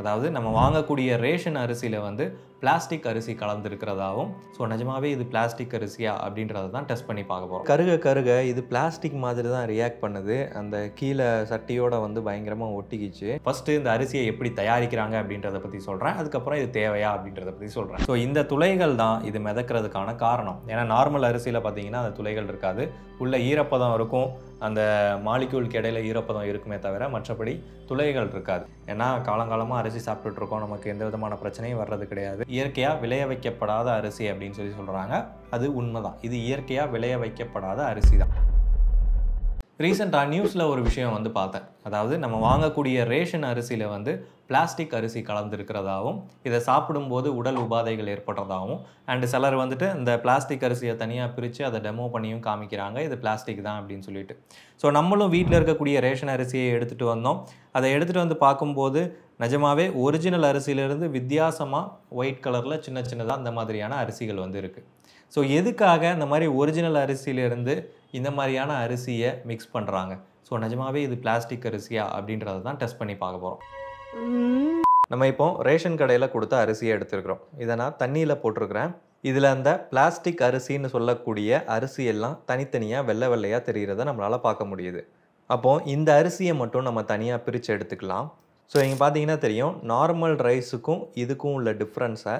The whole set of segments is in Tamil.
அதாவது நம்ம வாங்கக்கூடிய ரேஷன் அரிசியில் வந்து பிளாஸ்டிக் அரிசி கலந்துருக்கிறதாகவும் ஸோ நிஜமாவே இது பிளாஸ்டிக் அரிசியா அப்படின்றத தான் டெஸ்ட் பண்ணி பார்க்க போகிறோம் கருக கருக இது பிளாஸ்டிக் மாதிரி தான் ரியாக்ட் பண்ணுது அந்த கீழே சட்டியோட வந்து பயங்கரமாக ஒட்டிக்கிச்சு ஃபஸ்ட்டு இந்த அரிசியை எப்படி தயாரிக்கிறாங்க அப்படின்றத பற்றி சொல்கிறேன் அதுக்கப்புறம் இது தேவையா அப்படின்றத பற்றி சொல்கிறேன் ஸோ இந்த துளைகள் தான் இது மிதக்கிறதுக்கான காரணம் ஏன்னா நார்மல் அரிசியில் பார்த்தீங்கன்னா அந்த துளைகள் இருக்காது உள்ள ஈரப்பதம் இருக்கும் அந்த மாலிக்யூலுக்கு இடையில ஈரப்பதம் இருக்குமே தவிர மற்றபடி துளைகள் இருக்காது ஏன்னா காலங்காலமாக அரிசி சாப்பிட்டுட்ருக்கோம் நமக்கு எந்த விதமான பிரச்சனையும் வர்றது கிடையாது இயற்கையாக விளைய வைக்கப்படாத அரிசி அப்படின்னு சொல்லி சொல்கிறாங்க அது உண்மைதான் இது இயற்கையாக விளைய வைக்கப்படாத அரிசி தான் ரீசெண்டாக நியூஸில் ஒரு விஷயம் வந்து பார்த்தேன் அதாவது நம்ம வாங்கக்கூடிய ரேஷன் அரிசியில் வந்து பிளாஸ்டிக் அரிசி கலந்துருக்கிறதாகவும் இதை சாப்பிடும்போது உடல் உபாதைகள் ஏற்படுறதாகவும் அண்டு சிலர் வந்துட்டு இந்த பிளாஸ்டிக் அரிசியை தனியாக பிரித்து அதை டெமோ பண்ணியும் காமிக்கிறாங்க இது பிளாஸ்டிக் தான் அப்படின்னு சொல்லிட்டு ஸோ நம்மளும் வீட்டில் இருக்கக்கூடிய ரேஷன் அரிசியை எடுத்துகிட்டு வந்தோம் அதை எடுத்துகிட்டு வந்து பார்க்கும்போது நிஜமாவே ஒரிஜினல் அரிசியிலேருந்து வித்தியாசமாக ஒயிட் கலரில் சின்ன சின்னதாக அந்த மாதிரியான அரிசிகள் வந்து இருக்குது ஸோ எதுக்காக இந்த மாதிரி ஒரிஜினல் அரிசியிலேருந்து இந்த மாதிரியான அரிசியை மிக்ஸ் பண்ணுறாங்க ஸோ நிஜமாவே இது பிளாஸ்டிக் அரிசியா அப்படின்றத தான் டெஸ்ட் பண்ணி பார்க்க போகிறோம் நம்ம இப்போ ரேஷன் கடையில் கொடுத்த அரிசியை எடுத்துருக்குறோம் இதை நான் தண்ணியில் போட்டிருக்கிறேன் இதில் அந்த பிளாஸ்டிக் அரிசின்னு சொல்லக்கூடிய அரிசி எல்லாம் தனித்தனியாக வெள்ளை வெள்ளையாக தெரிகிறத நம்மளால் பார்க்க முடியுது அப்போது இந்த அரிசியை மட்டும் நம்ம தனியாக பிரித்து எடுத்துக்கலாம் ஸோ இங்கே பார்த்தீங்கன்னா தெரியும் நார்மல் ரைஸுக்கும் இதுக்கும் உள்ள டிஃப்ரென்ஸை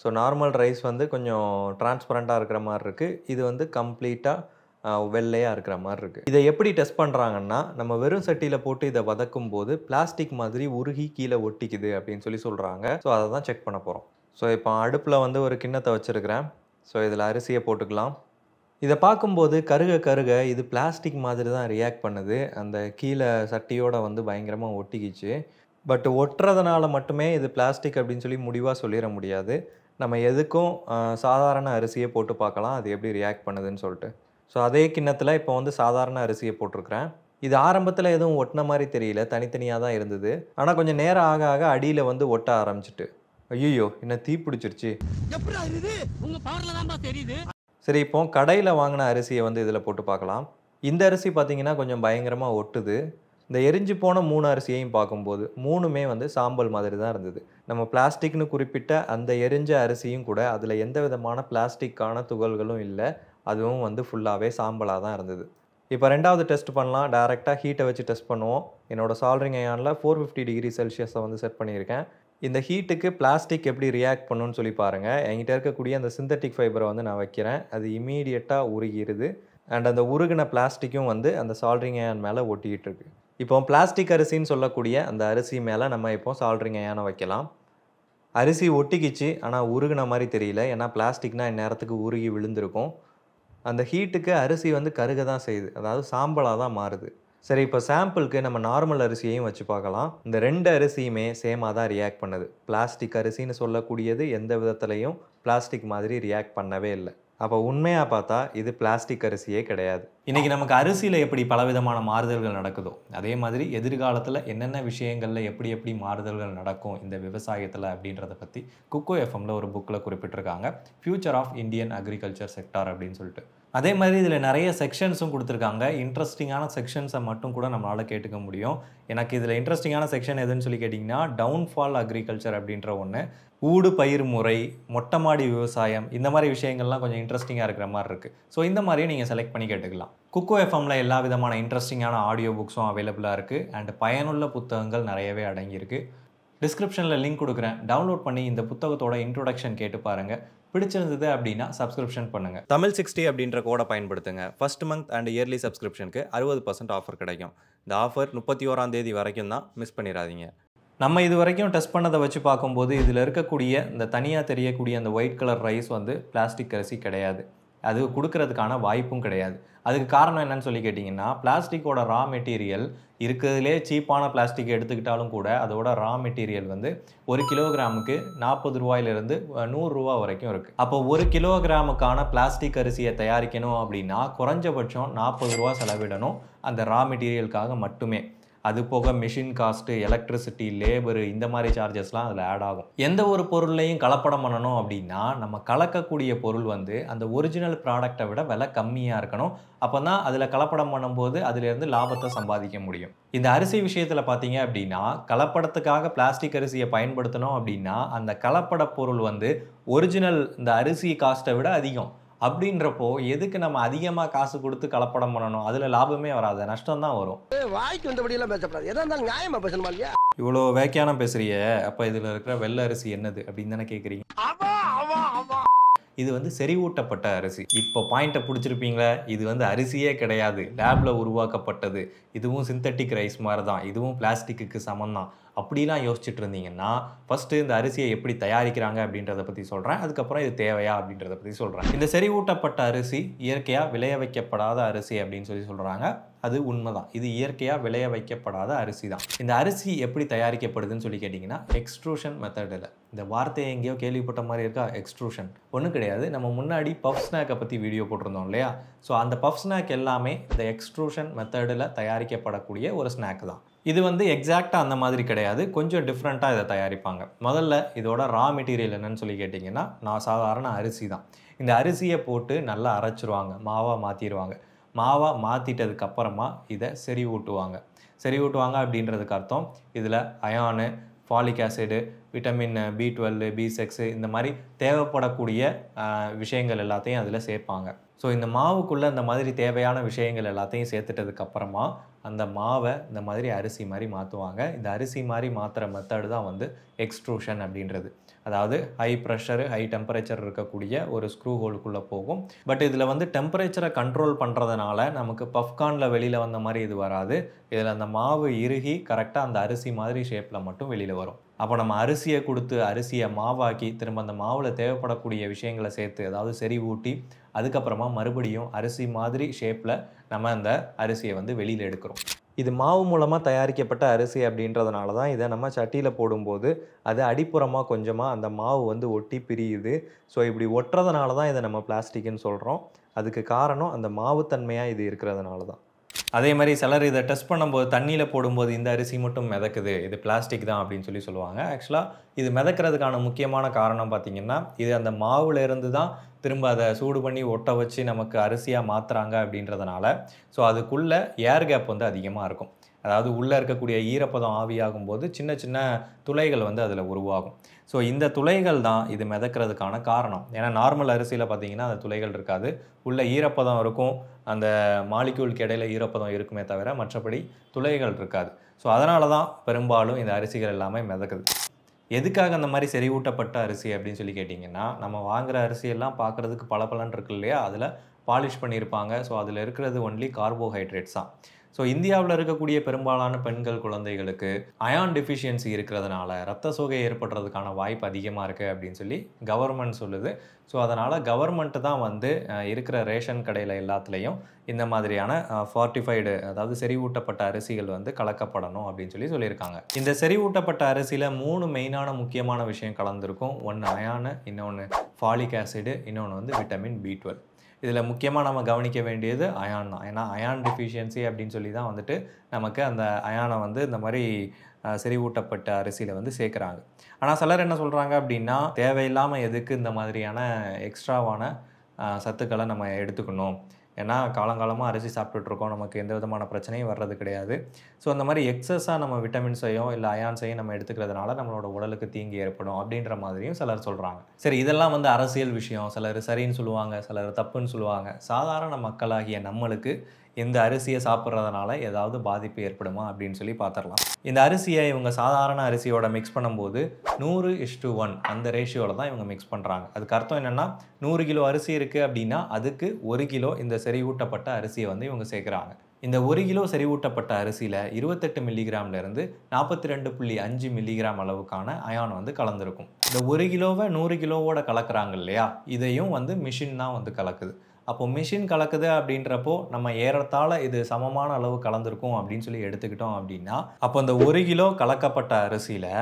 ஸோ நார்மல் ரைஸ் வந்து கொஞ்சம் ட்ரான்ஸ்பரண்ட்டாக இருக்கிற மாதிரி இருக்குது இது வந்து கம்ப்ளீட்டாக வெள்ளையாக இருக்கிற மாதிரி இருக்குது இதை எப்படி டெஸ்ட் பண்ணுறாங்கன்னா நம்ம வெறும் சட்டியில் போட்டு இதை வதக்கும் போது பிளாஸ்டிக் மாதிரி உருகி கீழே ஒட்டிக்குது அப்படின்னு சொல்லி சொல்கிறாங்க ஸோ அதை தான் செக் பண்ண போகிறோம் ஸோ இப்போ அடுப்பில் வந்து ஒரு கிண்ணத்தை வச்சுருக்கிறேன் ஸோ இதில் அரிசியை போட்டுக்கலாம் இதை பார்க்கும்போது கருக கருக இது பிளாஸ்டிக் மாதிரி தான் ரியாக்ட் பண்ணுது அந்த கீழே சட்டியோடு வந்து பயங்கரமாக ஒட்டிக்கிச்சு பட் ஒட்டுறதுனால மட்டுமே இது பிளாஸ்டிக் அப்படின்னு சொல்லி முடிவாக சொல்லிட முடியாது நம்ம எதுக்கும் சாதாரண அரிசியை போட்டு பார்க்கலாம் அது எப்படி ரியாக்ட் பண்ணுதுன்னு சொல்லிட்டு ஸோ அதே கிண்ணத்தில் இப்போ வந்து சாதாரண அரிசியை போட்டிருக்கிறேன் இது ஆரம்பத்தில் எதுவும் ஒட்டின மாதிரி தெரியல தனித்தனியாக தான் இருந்தது ஆனால் கொஞ்சம் நேரம் ஆக ஆக அடியில் வந்து ஒட்ட ஆரம்பிச்சிட்டு ஐயோ என்ன தீ பிடிச்சிருச்சு சரி இப்போ கடையில் வாங்கின அரிசியை வந்து இதில் போட்டு பார்க்கலாம் இந்த அரிசி பார்த்தீங்கன்னா கொஞ்சம் பயங்கரமாக ஒட்டுது இந்த எரிஞ்சு போன மூணு அரிசியையும் பார்க்கும்போது மூணுமே வந்து சாம்பல் மாதிரி தான் இருந்தது நம்ம பிளாஸ்டிக்னு குறிப்பிட்ட அந்த எரிஞ்ச அரிசியும் கூட அதில் எந்த விதமான பிளாஸ்டிக்கான துகள்களும் இல்லை அதுவும் வந்து ஃபுல்லாகவே சாம்பலாக தான் இருந்தது இப்போ ரெண்டாவது டெஸ்ட் பண்ணலாம் டேரெக்டாக ஹீட்டை வச்சு டெஸ்ட் பண்ணுவோம் என்னோடய சால்ரிங் அயானில் ஃபோர் ஃபிஃப்டி டிகிரி செல்சியஸை வந்து செட் பண்ணியிருக்கேன் இந்த ஹீட்டுக்கு பிளாஸ்டிக் எப்படி ரியாக்ட் பண்ணுன்னு சொல்லி பாருங்கள் என்கிட்ட இருக்கக்கூடிய அந்த சிந்தட்டிக் ஃபைபரை வந்து நான் வைக்கிறேன் அது இமீடியட்டாக உருகிடுது அண்ட் அந்த உருகின பிளாஸ்டிக்கும் வந்து அந்த சால்ரிங் ஐயான் மேலே ஒட்டிக்கிட்டு இருக்கு இப்போ பிளாஸ்டிக் அரிசின்னு சொல்லக்கூடிய அந்த அரிசி மேலே நம்ம இப்போ சால்ட்ரிங் ஏன வைக்கலாம் அரிசி ஒட்டிக்கிச்சு ஆனால் உருகின மாதிரி தெரியல ஏன்னா பிளாஸ்டிக்னால் இந்நேரத்துக்கு உருகி விழுந்திருக்கும் அந்த ஹீட்டுக்கு அரிசி வந்து கருக தான் செய்யுது அதாவது சாம்பலாக தான் மாறுது சரி இப்போ சாம்பிளுக்கு நம்ம நார்மல் அரிசியையும் வச்சு பார்க்கலாம் இந்த ரெண்டு அரிசியுமே சேமாக தான் ரியாக்ட் பண்ணுது பிளாஸ்டிக் அரிசின்னு சொல்லக்கூடியது எந்த விதத்துலேயும் பிளாஸ்டிக் மாதிரி ரியாக்ட் பண்ணவே இல்லை அப்போ உண்மையாக பார்த்தா இது பிளாஸ்டிக் அரிசியே கிடையாது இன்றைக்கி நமக்கு அரிசியில் எப்படி பலவிதமான மாறுதல்கள் நடக்குதோ அதே மாதிரி எதிர்காலத்தில் என்னென்ன விஷயங்களில் எப்படி எப்படி மாறுதல்கள் நடக்கும் இந்த விவசாயத்தில் அப்படின்றத பற்றி குக்கோ எஃப்எம்ல ஒரு புக்கில் குறிப்பிட்டிருக்காங்க future of Indian agriculture sector அப்படின்னு சொல்லிட்டு அதே மாதிரி இதில் நிறைய செக்ஷன்ஸும் கொடுத்துருக்காங்க இன்ட்ரெஸ்டிங்கான செக்ஷன்ஸை மட்டும் கூட நம்மளால் கேட்டுக்க முடியும் எனக்கு இதில் இன்ட்ரெஸ்டிங்கான செக்ஷன் எதுன்னு சொல்லி கேட்டிங்கன்னா டவுன்ஃபால் அக்ரிகல்ச்சர் அப்படின்ற ஒன்று ஊடு பயிர் முறை மொட்டை மாடி விவசாயம் இந்த மாதிரி விஷயங்கள்லாம் கொஞ்சம் இன்ட்ரெஸ்டிங்காக இருக்கிற மாதிரி இருக்குது ஸோ இந்த மாதிரியும் நீங்கள் செலக்ட் பண்ணி கேட்டுக்கலாம் குக்கோ எஃப்எம்மில் எல்லா விதமான இன்ட்ரெஸ்டிங்கான ஆடியோ புக்ஸும் அவைலபிளாக இருக்குது அண்ட் பயனுள்ள புத்தகங்கள் நிறையவே அடங்கியிருக்கு டிஸ்கிரிப்ஷனில் லிங்க் கொடுக்குறேன் டவுன்லோட் பண்ணி இந்த புத்தகத்தோட இன்ட்ரொடக்ஷன் கேட்டு பாருங்கள் பிடிச்சிருந்தது அப்படின்னா சப்ஸ்கிரிப்ஷன் பண்ணுங்கள் தமிழ் சிக்ஸ்டி அப்படின்ற கோடை பயன்படுத்துங்க ஃபஸ்ட் மந்த் அண்ட் இயர்லி சப்ஸ்கிரிப்ஷனுக்கு அறுபது பர்சன்ட் ஆஃபர் கிடைக்கும் இந்த ஆஃபர் முப்பத்தி ஓராம் தேதி வரைக்கும் தான் மிஸ் பண்ணிடாதீங்க நம்ம இது வரைக்கும் டெஸ்ட் பண்ணதை வச்சு பார்க்கும்போது இதில் இருக்கக்கூடிய இந்த தனியாக தெரியக்கூடிய அந்த ஒயிட் கலர் ரைஸ் வந்து பிளாஸ்டிக் அரிசி கிடையாது அது கொடுக்கறதுக்கான வாய்ப்பும் கிடையாது அதுக்கு காரணம் என்னன்னு சொல்லி கேட்டிங்கன்னா பிளாஸ்டிக்கோட ரா மெட்டீரியல் இருக்கிறதுலே சீப்பான பிளாஸ்டிக் எடுத்துக்கிட்டாலும் கூட அதோட ரா மெட்டீரியல் வந்து ஒரு கிலோகிராமுக்கு நாற்பது ரூபாயிலிருந்து நூறுரூவா வரைக்கும் இருக்குது அப்போ ஒரு கிலோகிராமுக்கான பிளாஸ்டிக் அரிசியை தயாரிக்கணும் அப்படின்னா குறைஞ்சபட்சம் நாற்பது ரூபா செலவிடணும் அந்த ரா மெட்டீரியலுக்காக மட்டுமே அது போக மிஷின் காஸ்ட்டு எலக்ட்ரிசிட்டி லேபரு இந்த மாதிரி சார்ஜஸ்லாம் அதில் ஆட் ஆகும் எந்த ஒரு பொருளையும் கலப்படம் பண்ணணும் அப்படின்னா நம்ம கலக்கக்கூடிய பொருள் வந்து அந்த ஒரிஜினல் ப்ராடக்டை விட விலை கம்மியாக இருக்கணும் அப்போ தான் அதில் கலப்படம் பண்ணும்போது அதிலேருந்து லாபத்தை சம்பாதிக்க முடியும் இந்த அரிசி விஷயத்தில் பார்த்தீங்க அப்படின்னா கலப்படத்துக்காக பிளாஸ்டிக் அரிசியை பயன்படுத்தணும் அப்படின்னா அந்த கலப்பட பொருள் வந்து ஒரிஜினல் இந்த அரிசி காஸ்ட்டை விட அதிகம் அப்படின்றப்போ எதுக்கு நம்ம அதிகமா காசு கொடுத்து கலப்படம் பண்ணணும் அதுல லாபமே வராது நஷ்டம் தான் வரும் வாய்க்கு வந்தபடியெல்லாம் பேசப்படாது எதா இருந்தாலும் நியாயமாக இல்லையா இவ்வளோ வேக்கியானம் பேசுறிய அப்போ இதுல இருக்கிற வெள்ளை அரிசி என்னது அப்படின்னு தானே கேட்குறீங்க இது வந்து செறிவூட்டப்பட்ட அரிசி இப்போ பாயிண்ட்டை பிடிச்சிருப்பீங்களா இது வந்து அரிசியே கிடையாது லேபில் உருவாக்கப்பட்டது இதுவும் சிந்தட்டிக் ரைஸ் மாதிரி தான் இதுவும் பிளாஸ்டிக்கு சமம் தான் அப்படிலாம் யோசிச்சுட்டு இருந்தீங்கன்னா ஃபஸ்ட்டு இந்த அரிசியை எப்படி தயாரிக்கிறாங்க அப்படின்றத பற்றி சொல்கிறேன் அதுக்கப்புறம் இது தேவையா அப்படின்றத பற்றி சொல்கிறேன் இந்த செறிவூட்டப்பட்ட அரிசி இயற்கையாக விளைய வைக்கப்படாத அரிசி அப்படின்னு சொல்லி சொல்கிறாங்க அது உண்மைதான் இது இயற்கையாக விளைய வைக்கப்படாத அரிசி தான் இந்த அரிசி எப்படி தயாரிக்கப்படுதுன்னு சொல்லி கேட்டிங்கன்னா எக்ஸ்ட்ரூஷன் மெத்தடில் இந்த வார்த்தையை எங்கேயோ கேள்விப்பட்ட மாதிரி இருக்கா எக்ஸ்ட்ரூஷன் ஒன்றும் கிடையாது நம்ம முன்னாடி பஃப் ஸ்நாக்கை பற்றி வீடியோ போட்டிருந்தோம் இல்லையா ஸோ அந்த பஃப் ஸ்நாக் எல்லாமே இந்த எக்ஸ்ட்ரூஷன் மெத்தடில் தயாரிக்கப்படக்கூடிய ஒரு ஸ்நாக் தான் இது வந்து எக்ஸாக்டாக அந்த மாதிரி கிடையாது கொஞ்சம் டிஃப்ரெண்ட்டாக இதை தயாரிப்பாங்க முதல்ல இதோட ரா மெட்டீரியல் என்னன்னு சொல்லி கேட்டிங்கன்னா நான் சாதாரண அரிசி தான் இந்த அரிசியை போட்டு நல்லா அரைச்சிருவாங்க மாவாக மாற்றிடுவாங்க மாவாக மாற்றிட்டதுக்கப்புறமா இதை செறி ஊட்டுவாங்க செறி ஊட்டுவாங்க அப்படின்றதுக்கு அர்த்தம் இதில் iron folic acid vitamin B twelve B six இந்த மாதிரி தேவைப்படக்கூடிய விஷயங்கள் எல்லாத்தையும் அதில் சேர்ப்பாங்க ஸோ இந்த மாவுக்குள்ளே இந்த மாதிரி தேவையான விஷயங்கள் எல்லாத்தையும் சேர்த்துட்டதுக்கப்புறமா அந்த மாவை இந்த மாதிரி அரிசி மாதிரி மாற்றுவாங்க இந்த அரிசி மாதிரி மாற்றுற மெத்தடு தான் வந்து எக்ஸ்ட்ரூஷன் அப்படின்றது அதாவது ஹை ப்ரெஷரு ஹை டெம்பரேச்சர் இருக்கக்கூடிய ஒரு ஸ்க்ரூ ஹோலுக்குள்ளே போகும் பட் இதில் வந்து டெம்பரேச்சரை கண்ட்ரோல் பண்ணுறதுனால நமக்கு பஃப்கானில் வெளியில் வந்த மாதிரி இது வராது இதில் அந்த மாவு இறுகி கரெக்டாக அந்த அரிசி மாதிரி ஷேப்பில் மட்டும் வெளியில் வரும் அப்போ நம்ம அரிசியை கொடுத்து அரிசியை மாவாக்கி திரும்ப அந்த மாவில் தேவைப்படக்கூடிய விஷயங்களை சேர்த்து அதாவது செறிவூட்டி அதுக்கப்புறமா மறுபடியும் அரிசி மாதிரி ஷேப்பில் நம்ம அந்த அரிசியை வந்து வெளியில் எடுக்கிறோம் இது மாவு மூலமாக தயாரிக்கப்பட்ட அரிசி அப்படின்றதுனால தான் இதை நம்ம சட்டியில் போடும்போது அது அடிப்புறமாக கொஞ்சமாக அந்த மாவு வந்து ஒட்டி பிரியுது ஸோ இப்படி ஒட்டுறதுனால தான் இதை நம்ம பிளாஸ்டிக்னு சொல்கிறோம் அதுக்கு காரணம் அந்த மாவுத்தன்மையாக இது இருக்கிறதுனால தான் அதே மாதிரி சிலர் இதை டெஸ்ட் பண்ணும்போது தண்ணியில் போடும்போது இந்த அரிசி மட்டும் மிதக்குது இது பிளாஸ்டிக் தான் அப்படின்னு சொல்லி சொல்லுவாங்க ஆக்சுவலாக இது மிதக்கிறதுக்கான முக்கியமான காரணம் பார்த்திங்கன்னா இது அந்த மாவுலேருந்து தான் திரும்ப அதை சூடு பண்ணி ஒட்ட வச்சு நமக்கு அரிசியாக மாற்றுறாங்க அப்படின்றதுனால ஸோ அதுக்குள்ளே ஏர் கேப் வந்து அதிகமாக இருக்கும் அதாவது உள்ளே இருக்கக்கூடிய ஈரப்பதம் ஆவியாகும் போது சின்ன சின்ன துளைகள் வந்து அதில் உருவாகும் ஸோ இந்த துளைகள் தான் இது மிதக்கிறதுக்கான காரணம் ஏன்னா நார்மல் அரிசியில் பார்த்தீங்கன்னா அந்த துளைகள் இருக்காது உள்ளே ஈரப்பதம் இருக்கும் அந்த மாலிக்யூலுக்கு இடையில ஈரப்பதம் இருக்குமே தவிர மற்றபடி துளைகள் இருக்காது ஸோ அதனால தான் பெரும்பாலும் இந்த அரிசிகள் எல்லாமே மிதக்குது எதுக்காக அந்த மாதிரி செறிவூட்டப்பட்ட அரிசி அப்படின்னு சொல்லி கேட்டிங்கன்னா நம்ம வாங்குகிற அரிசியெல்லாம் பார்க்குறதுக்கு பல பலன் இருக்கு இல்லையா அதில் பாலிஷ் பண்ணியிருப்பாங்க ஸோ அதில் இருக்கிறது ஒன்லி கார்போஹைட்ரேட்ஸ் தான் ஸோ இந்தியாவில் இருக்கக்கூடிய பெரும்பாலான பெண்கள் குழந்தைகளுக்கு அயான் டெஃபிஷியன்சி இருக்கிறதுனால ரத்த சோகை ஏற்படுறதுக்கான வாய்ப்பு அதிகமாக இருக்குது அப்படின்னு சொல்லி கவர்மெண்ட் சொல்லுது ஸோ அதனால் கவர்மெண்ட்டு தான் வந்து இருக்கிற ரேஷன் கடையில் எல்லாத்துலேயும் இந்த மாதிரியான ஃபார்ட்டிஃபைடு அதாவது செறிவூட்டப்பட்ட அரிசிகள் வந்து கலக்கப்படணும் அப்படின்னு சொல்லி சொல்லியிருக்காங்க இந்த செறிவூட்டப்பட்ட அரிசியில் மூணு மெயினான முக்கியமான விஷயம் கலந்துருக்கும் ஒன்று அயான் இன்னொன்று ஃபாலிக் ஆசிடு இன்னொன்று வந்து விட்டமின் பி டுவெல் இதில் முக்கியமாக நம்ம கவனிக்க வேண்டியது அயான் தான் ஏன்னா அயான் டெஃபிஷியன்சி அப்படின்னு சொல்லி தான் வந்துட்டு நமக்கு அந்த அயானை வந்து இந்த மாதிரி செறிவூட்டப்பட்ட அரிசியில் வந்து சேர்க்குறாங்க ஆனால் சிலர் என்ன சொல்கிறாங்க அப்படின்னா தேவையில்லாமல் எதுக்கு இந்த மாதிரியான எக்ஸ்ட்ராவான சத்துக்களை நம்ம எடுத்துக்கணும் ஏன்னா காலங்காலமாக அரிசி சாப்பிட்டுட்ருக்கோம் நமக்கு எந்த விதமான பிரச்சனையும் வர்றது கிடையாது ஸோ அந்த மாதிரி எக்ஸஸாக நம்ம விட்டமின்ஸையும் இல்லை அயான்ஸையும் நம்ம எடுத்துக்கிறதுனால நம்மளோட உடலுக்கு தீங்கு ஏற்படும் அப்படின்ற மாதிரியும் சிலர் சொல்கிறாங்க சரி இதெல்லாம் வந்து அரசியல் விஷயம் சிலர் சரின்னு சொல்லுவாங்க சிலர் தப்புன்னு சொல்லுவாங்க சாதாரண மக்களாகிய நம்மளுக்கு இந்த அரிசியை சாப்பிட்றதுனால ஏதாவது பாதிப்பு ஏற்படுமா அப்படின்னு சொல்லி பார்த்துடலாம் இந்த அரிசியை இவங்க சாதாரண அரிசியோட மிக்ஸ் பண்ணும்போது நூறு இஷ்டு ஒன் அந்த ரேஷியோவில் தான் இவங்க மிக்ஸ் பண்ணுறாங்க அதுக்கு அர்த்தம் என்னென்னா நூறு கிலோ அரிசி இருக்குது அப்படின்னா அதுக்கு ஒரு கிலோ இந்த செறிவூட்டப்பட்ட அரிசியை வந்து இவங்க சேர்க்குறாங்க இந்த ஒரு கிலோ செறிவூட்டப்பட்ட அரிசியில் இருபத்தெட்டு மில்லிகிராம்லேருந்து நாற்பத்தி ரெண்டு புள்ளி அஞ்சு மில்லிகிராம் அளவுக்கான அயான் வந்து கலந்துருக்கும் இந்த ஒரு கிலோவை நூறு கிலோவோட கலக்கிறாங்க இல்லையா இதையும் வந்து மிஷின் தான் வந்து கலக்குது அப்போது மிஷின் கலக்குது அப்படின்றப்போ நம்ம ஏறத்தாழ இது சமமான அளவு கலந்துருக்கும் அப்படின்னு சொல்லி எடுத்துக்கிட்டோம் அப்படின்னா அப்போ அந்த ஒரு கிலோ கலக்கப்பட்ட அரிசியில்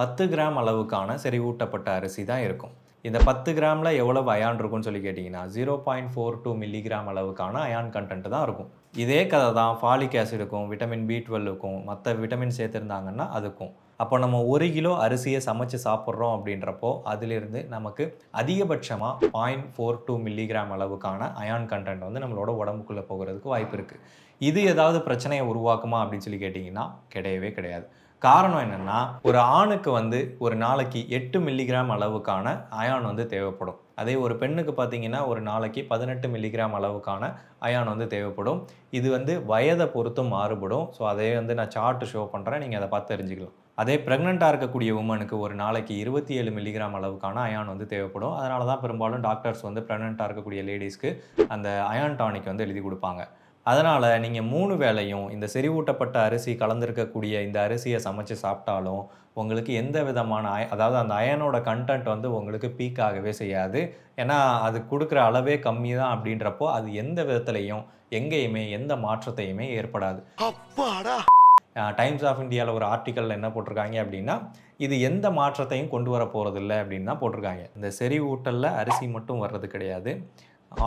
பத்து கிராம் அளவுக்கான செறிவூட்டப்பட்ட அரிசி தான் இருக்கும் இந்த பத்து கிராமில் எவ்வளோ அயான் இருக்கும்னு சொல்லி கேட்டிங்கன்னா zero point four two milligram அளவுக்கான அயான் கண்டென்ட் தான் இருக்கும் இதே கதை தான் ஃபாலிக் ஆசிடுக்கும் விட்டமின் பி டுவெல்லுக்கும் மற்ற விட்டமின் சேர்த்துருந்தாங்கன்னா அதுக்கும் அப்போ நம்ம ஒரு கிலோ அரிசியை சமைச்சு சாப்பிட்றோம் அப்படின்றப்போ அதிலிருந்து நமக்கு அதிகபட்சமாக பாயிண்ட் ஃபோர் டூ மில்லிகிராம் அளவுக்கான அயான் கண்டென்ட் வந்து நம்மளோட உடம்புக்குள்ளே போகிறதுக்கு வாய்ப்பு இருக்குது இது ஏதாவது பிரச்சனையை உருவாக்குமா அப்படின்னு சொல்லி கேட்டிங்கன்னா கிடையவே கிடையாது காரணம் என்னென்னா ஒரு ஆணுக்கு வந்து ஒரு நாளைக்கு எட்டு மில்லிகிராம் அளவுக்கான அயான் வந்து தேவைப்படும் அதே ஒரு பெண்ணுக்கு பார்த்தீங்கன்னா ஒரு நாளைக்கு பதினெட்டு மில்லிகிராம் அளவுக்கான அயான் வந்து தேவைப்படும் இது வந்து வயதை பொறுத்தும் மாறுபடும் ஸோ அதே வந்து நான் சார்ட்டு ஷோ பண்ணுறேன் நீங்கள் அதை பார்த்து தெரிஞ்சுக்கலாம் அதே ப்ரெக்னெண்ட்டாக இருக்கக்கூடிய உமனுக்கு ஒரு நாளைக்கு இருபத்தி ஏழு மில்லிகிராம் அளவுக்கான அயான் வந்து தேவைப்படும் அதனால தான் பெரும்பாலும் டாக்டர்ஸ் வந்து ப்ரெக்னெண்ட்டாக இருக்கக்கூடிய லேடிஸ்க்கு அந்த அயான் டானிக் வந்து எழுதி கொடுப்பாங்க அதனால் நீங்கள் மூணு வேலையும் இந்த செறிவூட்டப்பட்ட அரிசி கலந்துருக்கக்கூடிய இந்த அரிசியை சமைச்சு சாப்பிட்டாலும் உங்களுக்கு எந்த விதமான அய அதாவது அந்த அயனோட கண்டென்ட் வந்து உங்களுக்கு பீக் ஆகவே செய்யாது ஏன்னா அது கொடுக்குற அளவே கம்மி தான் அப்படின்றப்போ அது எந்த விதத்துலையும் எங்கேயுமே எந்த மாற்றத்தையுமே ஏற்படாது டைம்ஸ் ஆஃப் இந்தியாவில் ஒரு ஆர்டிக்கலில் என்ன போட்டிருக்காங்க அப்படின்னா இது எந்த மாற்றத்தையும் கொண்டு வர போகிறதில்ல அப்படின்னு தான் போட்டிருக்காங்க இந்த செறிவூட்டலில் அரிசி மட்டும் வர்றது கிடையாது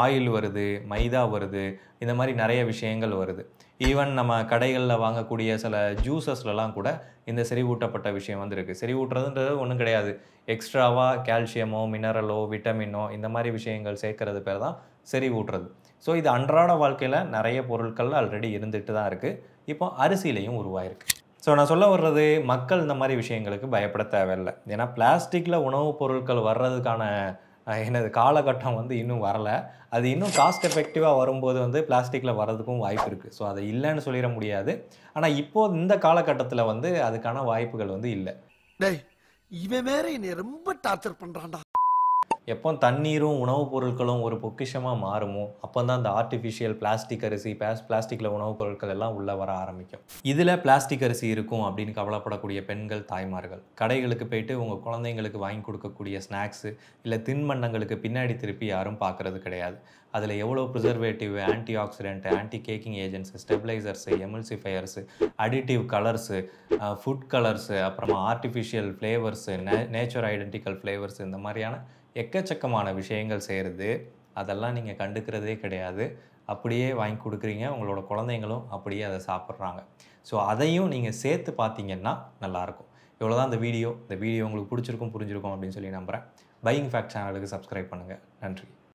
ஆயில் வருது மைதா வருது இந்த மாதிரி நிறைய விஷயங்கள் வருது ஈவன் நம்ம கடைகளில் வாங்கக்கூடிய சில ஜூஸஸ்லலாம் கூட இந்த செறிவூட்டப்பட்ட விஷயம் வந்துருக்கு செறிவூட்டுறதுன்றது ஒன்றும் கிடையாது எக்ஸ்ட்ராவாக கால்சியமோ மினரலோ விட்டமினோ இந்த மாதிரி விஷயங்கள் சேர்க்கறது பேர் தான் செறிவூட்டுறது ஸோ இது அன்றாட வாழ்க்கையில் நிறைய பொருட்கள் ஆல்ரெடி இருந்துட்டு தான் இருக்குது இப்போ அரிசியிலையும் உருவாயிருக்கு ஸோ நான் சொல்ல வர்றது மக்கள் இந்த மாதிரி விஷயங்களுக்கு பயப்பட தேவையில்லை ஏன்னா பிளாஸ்டிக்கில் உணவுப் பொருட்கள் வர்றதுக்கான எனது காலகட்டம் வந்து இன்னும் வரலை அது இன்னும் காஸ்ட் எஃபெக்டிவாக வரும்போது வந்து பிளாஸ்டிக்கில் வர்றதுக்கும் வாய்ப்பு இருக்குது ஸோ அதை இல்லைன்னு சொல்லிட முடியாது ஆனால் இப்போது இந்த காலகட்டத்தில் வந்து அதுக்கான வாய்ப்புகள் வந்து இல்லை இவன் வேற என்னை ரொம்ப டார்ச்சர் பண்ணுறான்டா எப்போ தண்ணீரும் உணவுப் பொருட்களும் ஒரு பொக்கிஷமாக மாறுமோ அப்போ தான் இந்த ஆர்டிஃபிஷியல் பிளாஸ்டிக் அரிசி பிளாஸ் பிளாஸ்டிக்கில் உணவுப் பொருட்கள் எல்லாம் உள்ளே வர ஆரம்பிக்கும் இதில் பிளாஸ்டிக் அரிசி இருக்கும் அப்படின்னு கவலைப்படக்கூடிய பெண்கள் தாய்மார்கள் கடைகளுக்கு போயிட்டு உங்கள் குழந்தைங்களுக்கு வாங்கி கொடுக்கக்கூடிய ஸ்நாக்ஸு இல்லை தின்மண்ணங்களுக்கு பின்னாடி திருப்பி யாரும் பார்க்குறது கிடையாது அதில் எவ்வளோ preservative anti oxidant anti caking agents stabilisers emulsifiers additive colours food colours அப்புறமா ஆர்டிஃபிஷியல் ஃப்ளேவர்ஸு நே நேச்சுர் ஐடென்டிக்கல் ஃப்ளேவர்ஸ் இந்த மாதிரியான எக்கச்சக்கமான விஷயங்கள் செய்கிறது அதெல்லாம் நீங்கள் கண்டுக்கிறதே கிடையாது அப்படியே வாங்கி கொடுக்குறீங்க உங்களோட குழந்தைங்களும் அப்படியே அதை சாப்பிட்றாங்க ஸோ அதையும் நீங்கள் சேர்த்து பார்த்தீங்கன்னா நல்லாயிருக்கும் இவ்வளோ தான் இந்த வீடியோ இந்த வீடியோ உங்களுக்கு பிடிச்சிருக்கும் புரிஞ்சிருக்கும் அப்படின்னு சொல்லி நம்புகிறேன் பையிங் ஃபேக்ட் சேனலுக்கு சப்ஸ்கிரைப் பண்ணுங்கள் நன்றி